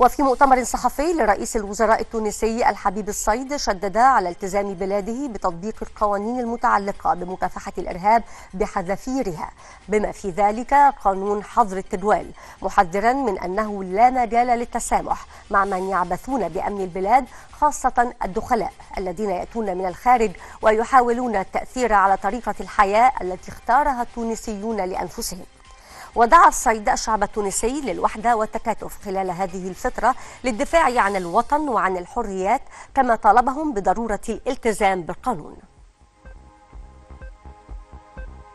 وفي مؤتمر صحفي لرئيس الوزراء التونسي الحبيب الصيد شدد على التزام بلاده بتطبيق القوانين المتعلقة بمكافحة الإرهاب بحذافيرها بما في ذلك قانون حظر التدوال محذرا من أنه لا مجال للتسامح مع من يعبثون بأمن البلاد خاصة الدخلاء الذين يأتون من الخارج ويحاولون التأثير على طريقة الحياة التي اختارها التونسيون لأنفسهم ودعا الصيد الشعب التونسي للوحدة والتكاتف خلال هذه الفترة للدفاع عن الوطن وعن الحريات كما طالبهم بضرورة الالتزام بالقانون